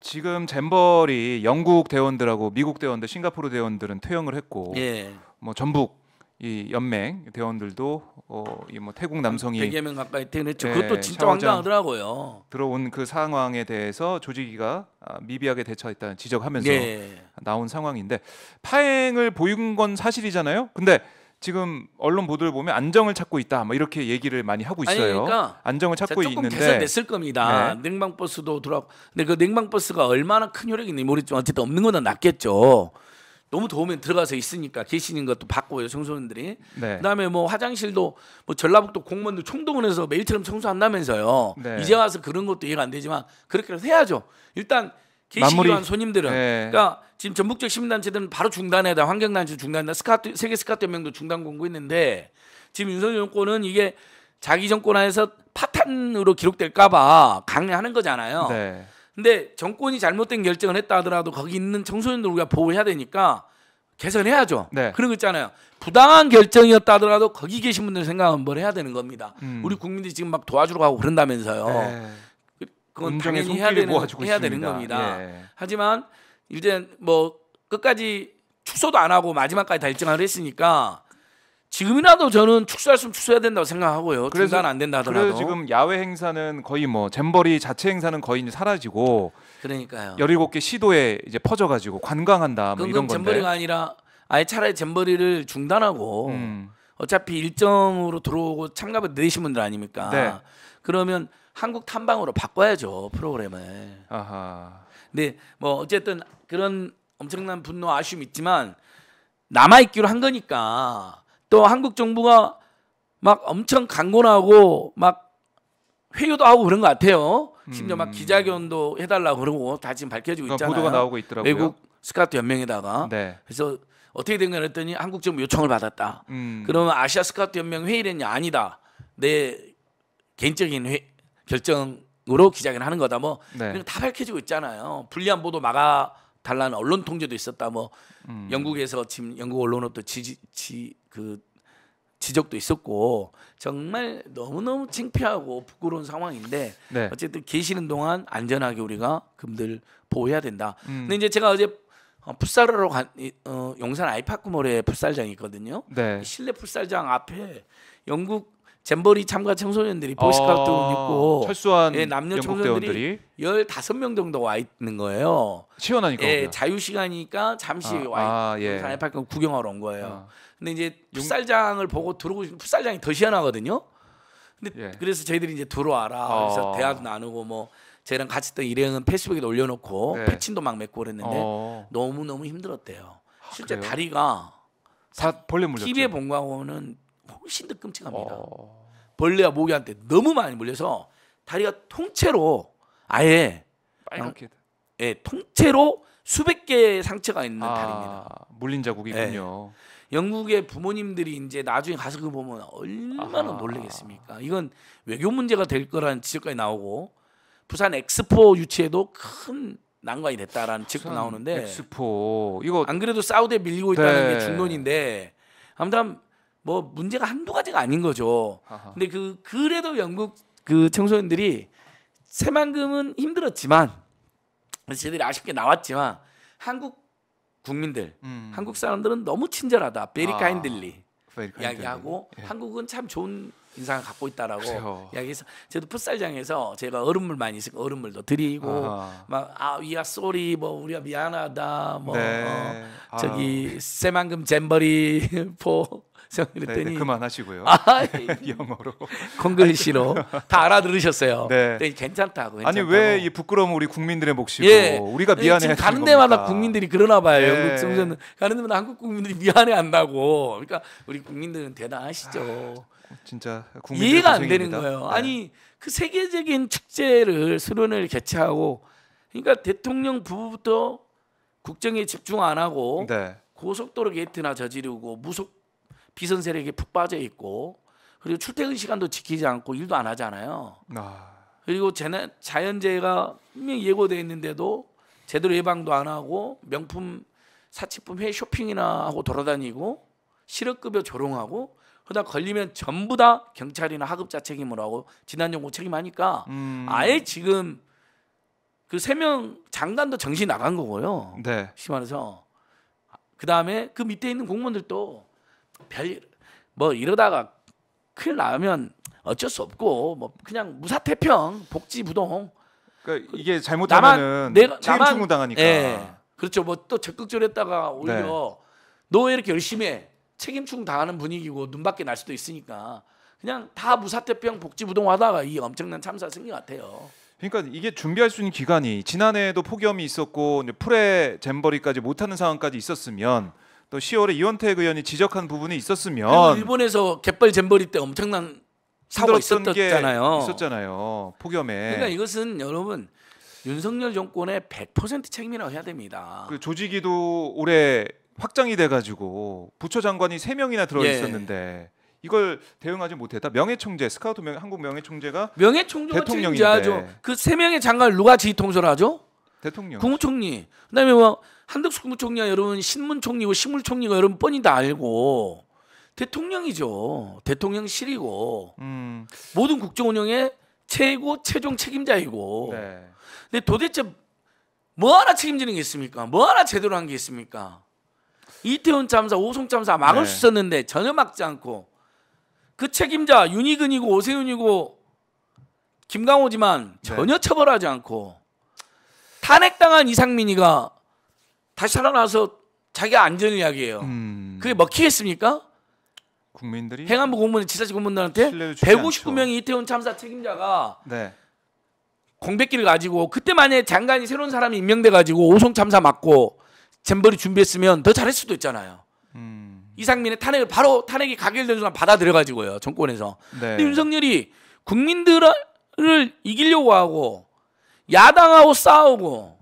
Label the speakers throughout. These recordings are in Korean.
Speaker 1: 지금 잼벌이 영국 대원들하고 미국 대원들, 싱가포르 대원들은 퇴영을 했고 예. 뭐 전북 이 연맹 대원들도 어이뭐 태국 남성이 1 0 0명 가까이 퇴근했죠. 네, 예, 그것도 진짜 황당하더라고요. 들어온 그 상황에 대해서 조직위가 아, 미비하게 대처했다는 지적하면서 예. 나온 상황인데 파행을 보인 건 사실이잖아요. 근데 지금 언론 보도를 보면 안정을 찾고 있다. 뭐 이렇게 얘기를 많이 하고 있어요. 아니, 그러니까 안정을 찾고 조금 있는데 개선됐을 겁니다.
Speaker 2: 네. 냉방 버스도 돌아. 왔고 근데 그 냉방 버스가 얼마나 큰 효력이 있는지 모르지만 어쨌든 없는 거보다 낫겠죠. 너무 더우면 들어가서 있으니까 계시는 것도 바꿔요 청소년들이. 네. 그다음에 뭐 화장실도 뭐 전라북도 공무원들 총동원 해서 매일처럼 청소한다면서요. 네. 이제 와서 그런 것도 이해가 안 되지만 그렇게 해야죠. 일단 계시기 위한 손님들은 네. 그러니까 지금 전북적 시민단체들은 바로 중단해다 환경단체 중단해다 스카트 세계 스카트 연맹도 중단 공고 했는데 지금 윤석열 정권은 이게 자기 정권 안에서 파탄으로 기록될까봐 강요하는 거잖아요. 네. 근데 정권이 잘못된 결정을 했다 하더라도 거기 있는 청소년들 우리가 보호해야 되니까 개선해야죠. 네. 그런 거 있잖아요. 부당한 결정이었다 하더라도 거기 계신 분들 생각 한번 해야 되는 겁니다. 음. 우리 국민들이 지금 막 도와주러 가고 그런다면서요. 네. 그건 당연히 해야 되는, 해야 되는 겁니다. 예. 하지만 이제 뭐 끝까지 축소도 안 하고 마지막까지 다 일정을 했으니까 지금이라도 저는 축소할 수면 축소해야 된다고 생각하고요. 그래서 안 된다 하더라도. 그래서 지금
Speaker 1: 야외 행사는 거의 뭐 잼버리 자체 행사는 거의 이제 사라지고 그러니까요. 17개 시도에 이제 퍼져 가지고
Speaker 2: 관광한다 뭐 이런 건데. 잼버리가 아니라 아예 차라리 잼버리를 중단하고 음. 어차피 일정으로 들어오고 참가비 내신 분들 아닙니까? 네. 그러면 한국 탐방으로 바꿔야죠 프로그램을. 아하. 근데 네, 뭐 어쨌든 그런 엄청난 분노 아쉬움 있지만 남아 있기로 한 거니까 또 한국 정부가 막 엄청 강권하고 막 회유도 하고 그런 것 같아요. 심지어 막 음. 기자견도 해달라고 그러고 다 지금 밝혀지고 어, 있잖아요. 보도가 나오고 있더라고요. 외국 스카우트 연맹에다가 네. 그래서 어떻게 된가 그랬더니 한국 정부 요청을 받았다. 음. 그러면 아시아 스카우트 연맹 회의랬냐 아니다. 내 개인적인 회, 결정 으로 기자회견 하는 거다 뭐 네. 이런 다 밝혀지고 있잖아요. 불리한 보도 막아 달라는 언론 통제도 있었다 뭐 음. 영국에서 지금 영국 언론으로부 지지 지그 지적도 있었고 정말 너무너무 창피하고 부끄러운 상황인데 네. 어쨌든 계시는 동안 안전하게 우리가 금들 보호해야 된다. 음. 근데 이제 제가 어제 어, 풋살하러 간 어, 용산 아이파크몰에 풋살장이 있거든요. 네. 실내 풋살장 앞에 영국 잼버리 참가 청소년들이 보이스카우트 어, 입고 철수한 예, 남녀 청소년들이 열다섯 명 정도 와 있는 거예요. 시원하니까. 예, 자유 시간이니까 잠시 아, 와 아, 예. 구경하러 온 거예요. 아. 근데 이제 풋살장을 보고 들어오고 싶은 풋살장이 더 시원하거든요. 근데 예. 그래서 저희들이 이제 들어와라. 어. 그래서 대화도 나누고 뭐 저랑 같이 했던 일행은 페이스북에 올려놓고 네. 패친도 막 맺고 그랬는데 어. 너무 너무 힘들었대요. 실제 그 다리가 다 벌레 물렸죠. TV에 본 거하고는 훨씬 더 끔찍합니다. 어... 벌레와 모기한테 너무 많이 물려서 다리가 통째로 아예 빨갛게 예, 통째로 수백 개의 상처가 있는 아, 다리입니다. 물린 자국이군요. 예. 영국의 부모님들이 이제 나중에 가서 그 보면 얼마나 아하. 놀라겠습니까? 이건 외교 문제가 될 거라는 지적까지 나오고 부산 엑스포 유치에도 큰 난관이 됐다라는 지적 나오는데 엑스포 이거 안 그래도 사우디에 밀리고 있다는 네. 게 중론인데 아무튼 뭐 문제가 한두 가지가 아닌 거죠. 아하. 근데 그 그래도 영국 그 청소년들이 새만금은 힘들었지만 제들이 아쉽게 나왔지만 한국 국민들, 음. 한국 사람들은 너무 친절하다. 베리카인들리 아, 이야기하고 예. 한국은 참 좋은 인상을 갖고 있다라고 그래요. 이야기해서 저도 풋살장에서 제가 얼음물 많이 있으니까 얼음물도 드리고 아. 막아 위아 쏘리 뭐 우리가 미안하다 뭐 네. 어, 아. 저기 새만금 잼버리 포 생각더니 네, 네, 그만하시고요. 아, 영어로 콩글리시로
Speaker 1: 다 알아들으셨어요. 네.
Speaker 2: 괜찮다고. 괜찮다고. 아니 왜
Speaker 1: 이 부끄러움 우리 국민들의 몫이고 예. 우리가 미안해 지금 가는 데마다 겁니까? 국민들이 그러나 봐요. 예. 영국
Speaker 2: 가는 데마다 한국 국민들이 미안해 한다고. 그러니까 우리 국민들은 대단하시죠. 아, 진짜 이해가 고생입니다. 안 되는 거예요. 네. 아니 그 세계적인 축제를 수련을 개최하고 그러니까 대통령 부부부터 국정에 집중 안 하고 네. 고속도로 게이트나 저지르고 무속 비선 세력에 푹 빠져 있고 그리고 출퇴근 시간도 지키지 않고 일도 안 하잖아요. 아. 그리고 재난 자연재해가 분명 예고돼 있는데도 제대로 예방도 안 하고 명품 사치품 회 쇼핑이나 하고 돌아다니고 실업급여 조롱하고 그러다 걸리면 전부 다 경찰이나 하급자 책임을 하고 지난연구 책임하니까 음. 아예 지금 그 세 명 장관도 정신 나간 거고요. 네. 심한해서 그 다음에 그 밑에 있는 공무원들도 별뭐 이러다가 큰일 나면 어쩔 수 없고 뭐 그냥 무사태평 복지부동 그러니까 이게 그 잘못하면 내가 책임 충고 당하니까 예, 그렇죠 뭐 또 적극적으로 했다가 오히려 네. 너왜 이렇게 열심히 해 책임 충 당하는 분위기고 눈밖에 날 수도 있으니까 그냥 다 무사태평 복지부동 하다가 이 엄청난 참사 생긴 것 같아요.
Speaker 1: 그러니까 이게 준비할 수 있는 기간이 지난해에도 폭염이 있었고 이제 풀에 잼버리까지 못하는 상황까지 있었으면 또 10월에 이원택 의원이 지적한 부분이 있었으면
Speaker 2: 일본에서 갯벌 잼버리 때 엄청난 사고 있었잖아요.
Speaker 1: 있었잖아요. 폭염에. 그러니까
Speaker 2: 이것은 여러분 윤석열 정권의 100% 책임이라고 해야 됩니다.
Speaker 1: 그 조직이도 올해 확장이 돼가지고 부처 장관이 3 명이나 들어 예. 있었는데 예. 이걸 대응하지 못했다. 명예총재 스카우트 명, 한국 명예총재가 명예총재 대통령인데
Speaker 2: 그세 명의 장관 누가 지휘 통솔하죠? 대통령. 국무총리. 그다음에 뭐 한덕수 국무총리가 여러분 신문총리고 식물총리가 여러분 뻔히 다 알고 대통령이죠. 대통령실이고 음. 모든 국정 운영의 최고 최종 책임자이고. 네. 근데 도대체 뭐 하나 책임지는 게 있습니까? 뭐 하나 제대로 한 게 있습니까? 이태원 참사, 오송 참사 막을 네. 수 있었는데 전혀 막지 않고 그 책임자 윤희근이고 오세훈이고 김강호지만 네. 전혀 네. 처벌하지 않고 탄핵당한 이상민이가 다시 살아나서 자기 안전 이야기예요. 음. 그게 먹히겠습니까? 뭐 국민들이 행안부 공무원, 지자체 공무원들한테 1 5 9명이 이태원 참사 책임자가 네. 공백기를 가지고 그때 만에 약 장관이 새로운 사람이 임명돼 가지고 오송 참사 맞고 잼버리 준비했으면 더 잘할 수도 있잖아요. 음. 이상민의 탄핵을 바로 탄핵이 가결된 순간 받아들여 가지고요 정권에서. 네. 근데 윤석열이 국민들을 이기려고 하고 야당하고 싸우고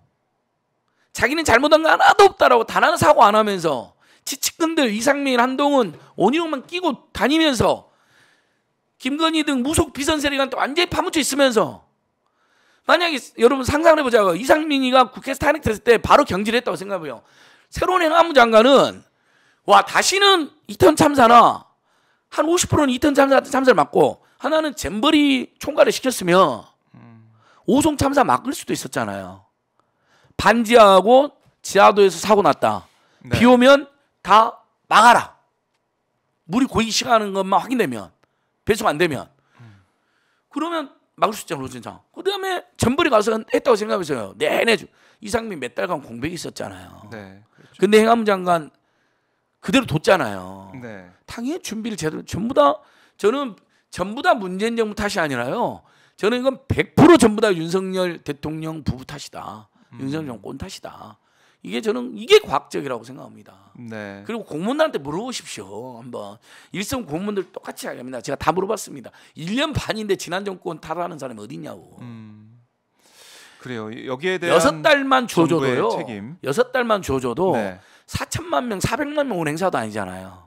Speaker 2: 자기는 잘못한 거 하나도 없다라고 단하 사고 안 하면서 지치근들 이상민 한동훈 원희룡만 끼고 다니면서 김건희 등 무속 비선 세력한테 완전히 파묻혀 있으면서 만약에 여러분 상상을 해보자고 이상민이가 국회에서 탄핵됐을 때 바로 경질했다고 생각해요. 새로운 행안부 장관은 와 다시는 이턴 참사나 한 50%는 이턴 참사 참사를 막고 하나는 잼버리 총괄을 시켰으면 음. 오송 참사 막을 수도 있었잖아요. 반지하고 지하도에서 사고 났다. 네. 비 오면 다 막아라. 물이 고이시가는 것만 확인되면 배수가 안 되면 음. 그러면 막을 수 있잖아 요 로젠장. 그다음에 전벌이 가서 했다고 생각해보세요. 내내 이상민 몇 달간 공백이 있었잖아요. 네, 그렇죠. 근데 행안부 장관 그대로 뒀잖아요. 네. 당연히 준비를 제대로 전부 다 저는 전부 다 문재인 정부 탓이 아니라요. 저는 이건 100% 전부 다 윤석열 대통령 부부 탓이다. 음. 윤석열 정권 탓이다. 이게 저는 이게 과학적이라고 생각합니다. 네. 그리고 공무원들한테 물어보십시오. 한번 일선 공무원들 똑같이 이야기합니다. 제가 다 물어봤습니다. 1년 반인데 지난 정권 탓하는 사람이 어디냐고. 음. 그래요. 여기에 대한 여섯 달만 줘줘도요. 책임. 여섯 달만 줘줘도 네. 4천만 명, 400만 명 온 행사도 아니잖아요.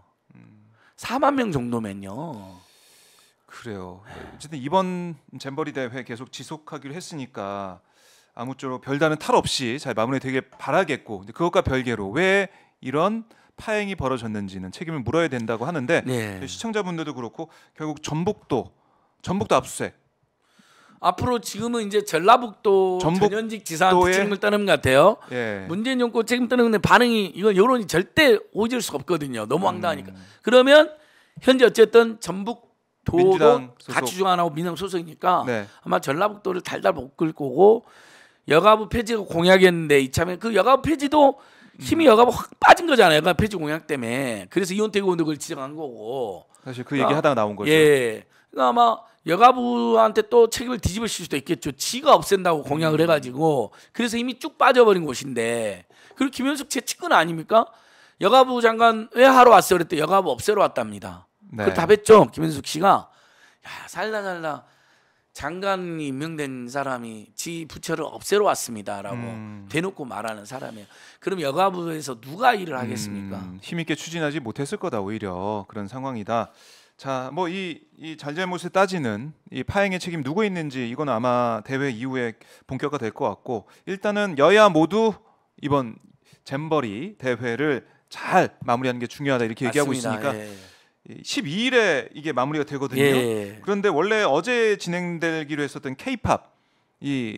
Speaker 2: 4만 명 정도면요. 그래요. 어쨌든
Speaker 1: 이번 잼버리 대회 계속 지속하기로 했으니까 아무쪼록 별다른 탈 없이 잘 마무리되길 바라겠고 그것과 별개로 왜 이런 파행이 벌어졌는지는 책임을 물어야 된다고 하는데 네. 시청자분들도 그렇고 결국 전북도 전북도 압수수색
Speaker 2: 앞으로 지금은 이제 전라북도 전현직 지사한테 책임을 떠는 것 같아요. 예. 문재인 정권 책임 떠는 건데 반응이 이건 여론이 절대 오질 수 없거든요. 너무 음. 황당하니까. 음. 그러면 현재 어쨌든 전북도도 같이 중앙하고 민영 소속이니까 네. 아마 전라북도를 달달 볶을 거고 여가부 폐지가 공약이었는데 이참에 그 여가부 폐지도 힘이 음. 여가부 확 빠진 거잖아요. 여가 폐지 공약 때문에. 그래서 이혼택 의원도 그걸 지적한 거고. 사실 그 그러니까 얘기 하다가 나온 거죠. 예. 그러니까 아마 여가부한테 또 책임을 뒤집을 수도 있겠죠. 지가 없앤다고 공약을 음. 해가지고 그래서 이미 쭉 빠져버린 곳인데 그리고 김현숙 제 측근 아닙니까? 여가부 장관 왜 하러 왔어요? 그랬더니 여가부 없애러 왔답니다. 네. 그 답했죠. 김현숙 씨가 야 살다 살다 장관 이 임명된 사람이 지 부처를 없애러 왔습니다라고 음. 대놓고 말하는 사람이에요. 그럼 여가부에서 누가 일을 음, 하겠습니까?
Speaker 1: 음, 힘있게 추진하지 못했을 거다 오히려 그런 상황이다. 자, 뭐이이 잘잘못을 따지는 이 파행의 책임 누구 있는지 이건 아마 대회 이후에 본격화 될것 같고 일단은 여야 모두 이번 잼버리 대회를 잘 마무리하는 게 중요하다 이렇게 맞습니다. 얘기하고 있으니까. 예. 예. 12일에 예, 이게 마무리가 되거든요. 예, 예, 예. 그런데 원래 어제 진행되기로 했었던 K-팝 이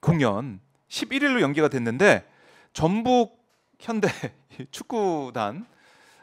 Speaker 1: 공연 11일로 연기가 됐는데 전북 현대 축구단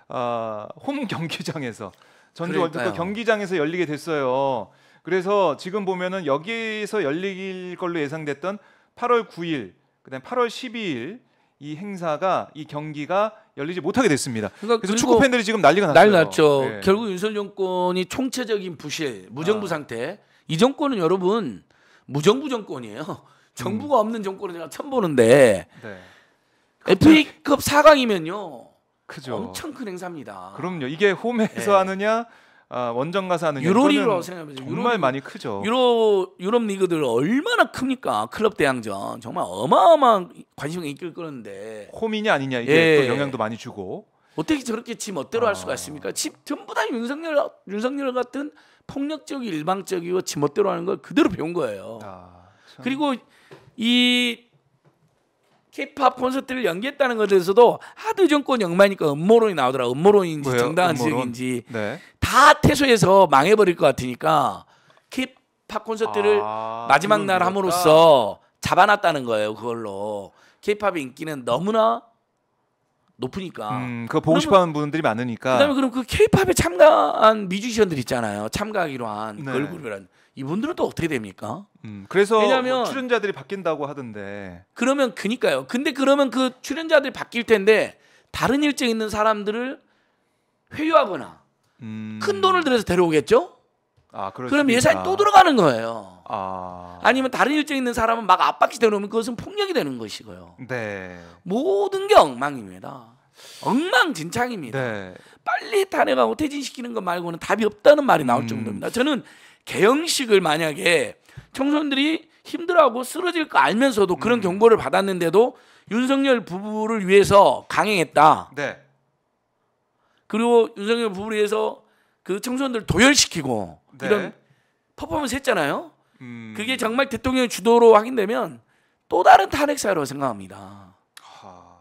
Speaker 1: 어, 홈 경기장에서 전주 월드컵 경기장에서 열리게 됐어요. 그래서 지금 보면은 여기에서 열릴 걸로 예상됐던 8월 9일, 그다음 8월 12일 이 행사가 이 경기가 열리지 못하게 됐습니다. 그러니까 그래서 축구 팬들이 지금 난리가 났어요. 난리 났죠. 네. 결국
Speaker 2: 윤석열 정권이 총체적인 부실, 무정부 아. 상태. 이 정권은 여러분 무정부 정권이에요. 정부가 음. 없는 정권을 제가 처음 보는데 네. FA컵 4강이면요. 그죠. 엄청 큰 행사입니다. 그럼요. 이게 홈에서 네. 하느냐 아, 원정 가사는 유로리로 생각해보세요. 정말 유로, 많이 크죠. 유로 유럽 리그들 얼마나 큽니까? 클럽 대항전 정말 어마어마한 관심을 이끌 거는데 호민이 아니냐 이게 예. 또 영향도 많이 주고 어떻게 저렇게 지 멋대로 할 아. 수가 있습니까? 집 전부 다 윤석열 윤석열 같은 폭력적이고 일방적이고 지 멋대로 하는 걸 그대로 배운 거예요. 아, 그리고 이 케이팝 콘서트를 연기했다는 것에서도 대해 하도 정권 영마니까 음모론이 나오더라. 음모론인지 정당한 음모론? 지적인지 네. 다 퇴소해서 망해버릴 것 같으니까 케이팝 콘서트를 아, 마지막 날 함으로써 잡아놨다는 거예요 그걸로 케이팝의 인기는 너무나 높으니까 음, 그거 보고 싶어하는 분들이 많으니까 그다음에 그럼 그 케이팝에 참가한 뮤지션들 있잖아요 참가하기로 한 네. 걸그룹이란 이분들은 또 어떻게 됩니까?
Speaker 1: 음, 그래서 왜냐면 뭐
Speaker 2: 출연자들이 바뀐다고 하던데 그러면 그니까요 근데 그러면 그 출연자들이 바뀔 텐데 다른 일정 있는 사람들을 회유하거나 음... 큰 돈을 들여서 데려오겠죠? 아, 그럼 예산이 또 들어가는 거예요. 아. 아니면 다른 일정 있는 사람은 막 압박시 되려으면 그것은 폭력이 되는 것이고요. 네. 모든 게 엉망입니다. 엉망진창입니다. 네. 빨리 탄핵하고 퇴진시키는 것 말고는 답이 없다는 말이 나올 음. 정도입니다. 저는 개형식을 만약에 청소년들이 힘들어하고 쓰러질 거 알면서도 그런 음. 경고를 받았는데도 윤석열 부부를 위해서 강행했다. 네. 그리고 윤석열 부부를 위해서 그 청소년들 도열시키고 네. 이런 퍼포먼스 했잖아요. 음. 그게 정말 대통령의 주도로 확인되면 또 다른 탄핵 사유라고 생각합니다. 하...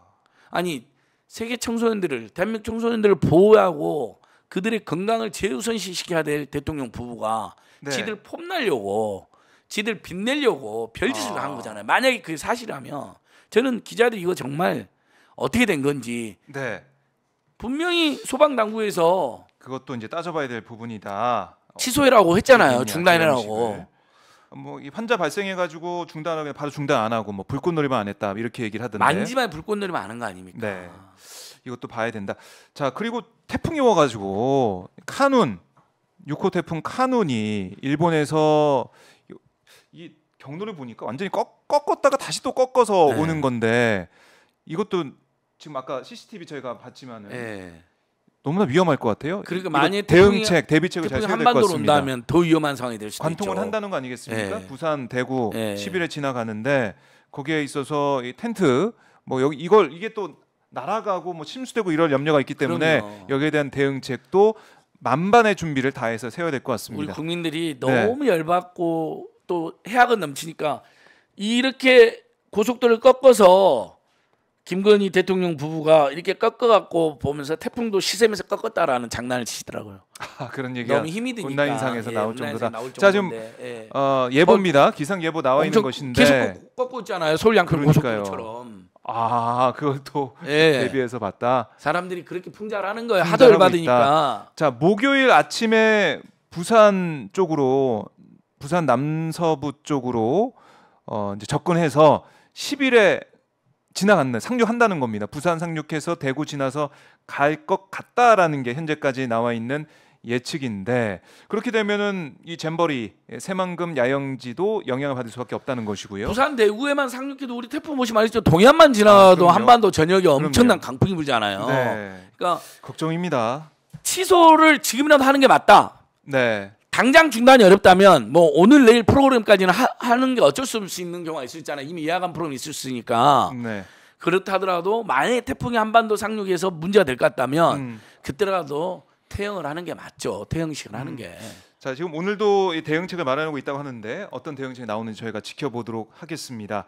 Speaker 2: 아니 세계 청소년들을 대한민국 청소년들을 보호하고 그들의 건강을 최우선시 시켜야 될 대통령 부부가 네. 지들 폼날려고 지들 빛내려고 별짓을 아. 한 거잖아요. 만약에 그게 사실이라면 저는 기자들이 이거 정말 어떻게 된 건지 네. 분명히 소방
Speaker 1: 당국에서 그것도 이제 따져봐야 될 부분이다. 취소해라고 어, 했잖아요. 중단해라고. 예. 뭐이 환자 발생해 가지고 중단하면 바로 중단 안 하고 뭐 불꽃놀이만 안 했다 이렇게 얘기를 하던데 만지만
Speaker 2: 불꽃놀이만 안한거 아닙니까?
Speaker 1: 네. 이것도 봐야 된다. 자 그리고 태풍이 와가지고 카눈 6호 태풍 카눈이 일본에서 이 경로를 보니까 완전히 꺾, 었다가 다시 또 꺾어서 네. 오는 건데 이것도 지금 아까 CCTV 저희가 봤지만 예. 너무나 위험할 것 같아요. 그러니까 만약 대응책, 대비책을 잘 세워야 될 것 같습니다. 한반도로 온다면
Speaker 2: 더 위험한 상황이 될 수도 관통을 있죠. 한다는 거 아니겠습니까? 예.
Speaker 1: 부산, 대구 예. 10일에 지나가는데 거기에 있어서 이 텐트 뭐 여기 이걸 이게 또 날아가고 뭐 침수되고 이럴 염려가 있기 때문에 그럼요. 여기에 대한 대응책도 만반의 준비를 다해서 세워야 될 것 같습니다. 우리 국민들이 네. 너무
Speaker 2: 열받고 또 해악은 넘치니까 이렇게 고속도로를 꺾어서 김건희 대통령 부부가 이렇게 꺾어갖고 보면서 태풍도 시샘에서 꺾었다라는 장난을 치시더라고요. 아, 그런 얘기가 너무 힘이 드니까 온라인상에서 예, 나올 정도다. 나올 자지 예. 어, 예보입니다. 어, 기상예보 나와 있는 것인데 계속 꺾고 있잖아요. 서울 양평 고속도로처럼.
Speaker 1: 아, 그것도 예. 대비해서 봤다.
Speaker 2: 사람들이 그렇게 풍자하는 거예요. 하도 열받으니까.
Speaker 1: 자 목요일 아침에 부산 쪽으로 부산 남서부 쪽으로 어, 이제 접근해서 10일에 지나갔는 상륙한다는 겁니다. 부산 상륙해서 대구 지나서 갈 것 같다라는 게 현재까지 나와 있는 예측인데 그렇게 되면은 이 잼버리 예, 새만금 야영지도 영향을 받을 수밖에 없다는 것이고요.
Speaker 2: 부산 대구에만 상륙해도 우리 태풍 모시 많이 있죠. 동해안만 지나도 아, 한반도 전역에 그럼요. 엄청난 강풍이 불잖아요. 네. 그러니까 걱정입니다. 취소를 지금이라도 하는 게 맞다. 네. 당장 중단이 어렵다면 뭐 오늘 내일 프로그램까지는 하, 하 는게 어쩔 수없는 경우가 있을 수 있잖아요. 이미 예약한 프로그램이 있을 수 있으니까. 네. 그렇다 하더라도 만약에 태풍이 한반도 상륙에서 문제가 될 것 같다면 음. 그때라도 태형을 하는 게 맞죠. 태형식을 음. 하는 게. 자 지금 오늘도 대응책을 마련하고 있다고
Speaker 1: 하는데 어떤 대응책이 나오는지 저희가 지켜보도록 하겠습니다.